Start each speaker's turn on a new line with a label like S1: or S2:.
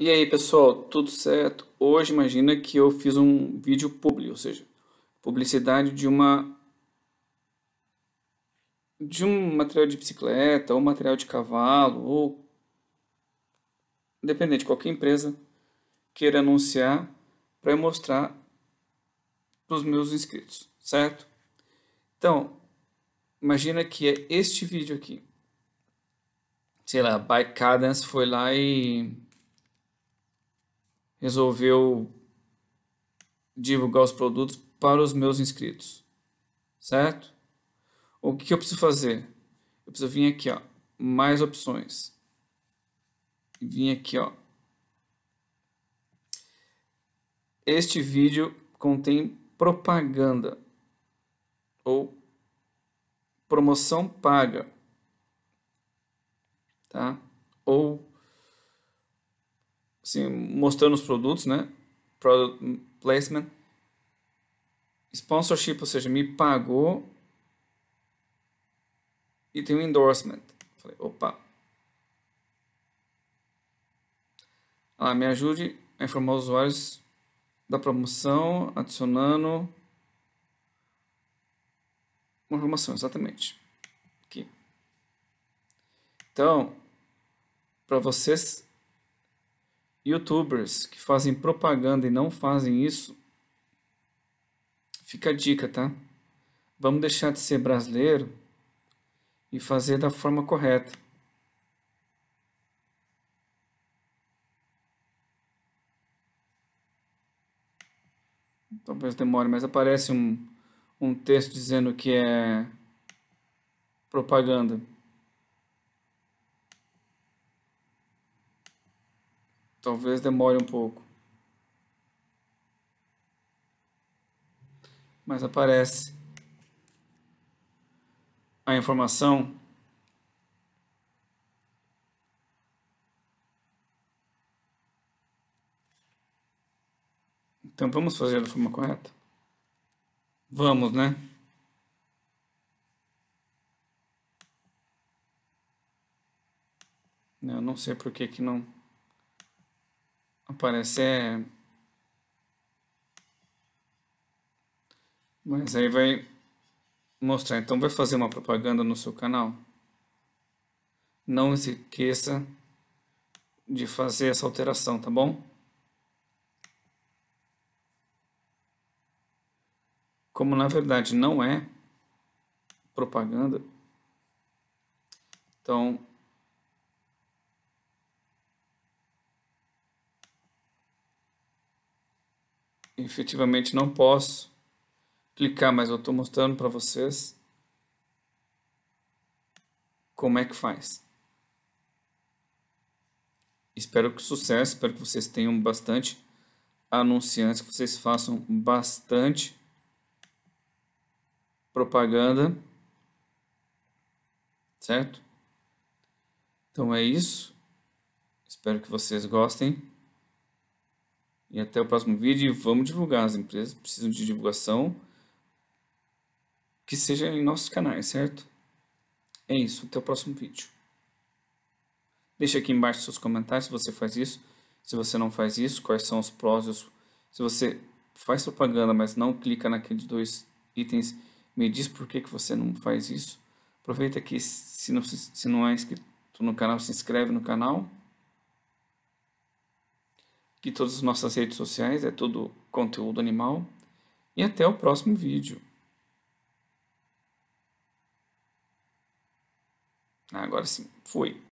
S1: E aí pessoal, tudo certo? Hoje imagina que eu fiz um vídeo público, ou seja, publicidade de uma de um material de bicicleta, ou material de cavalo, ou independente de qualquer empresa queira anunciar para mostrar para os meus inscritos, certo? Então, imagina que é este vídeo aqui. Sei lá, Bike Cadence foi lá e resolveu divulgar os produtos para os meus inscritos, certo? O que eu preciso fazer? Eu preciso vir aqui, ó, mais opções. Vim aqui, ó. Este vídeo contém propaganda ou promoção paga, tá? Ou assim, mostrando os produtos, né? Product placement. Sponsorship, ou seja, me pagou. E tem um endorsement. Falei, opa. Ah, me ajude a informar os usuários da promoção, adicionando uma informação, exatamente. Aqui. Então, para vocês youtubers que fazem propaganda e não fazem isso, fica a dica, tá? Vamos deixar de ser brasileiro e fazer da forma correta. Talvez demore, mas aparece um, um texto dizendo que é propaganda. Talvez demore um pouco. Mas aparece a informação Então vamos fazer da forma correta? Vamos, né? Eu não sei por que que não aparecer. É. Mas aí vai mostrar. Então vai fazer uma propaganda no seu canal. Não se esqueça de fazer essa alteração, tá bom? Como na verdade não é propaganda, então efetivamente não posso clicar, mas eu estou mostrando para vocês como é que faz. Espero que sucesso, espero que vocês tenham bastante anunciantes, que vocês façam bastante propaganda, certo? Então é isso. Espero que vocês gostem. E até o próximo vídeo. Vamos divulgar. As empresas precisam de divulgação que seja em nossos canais, certo? É isso. Até o próximo vídeo. Deixa aqui embaixo seus comentários se você faz isso. Se você não faz isso, quais são os prós e os... Se você faz propaganda, mas não clica naqueles dois itens, me diz por que, que você não faz isso. Aproveita que se não, se não é inscrito no canal, se inscreve no canal e todas as nossas redes sociais, é tudo conteúdo animal. E até o próximo vídeo. Ah, agora sim, fui.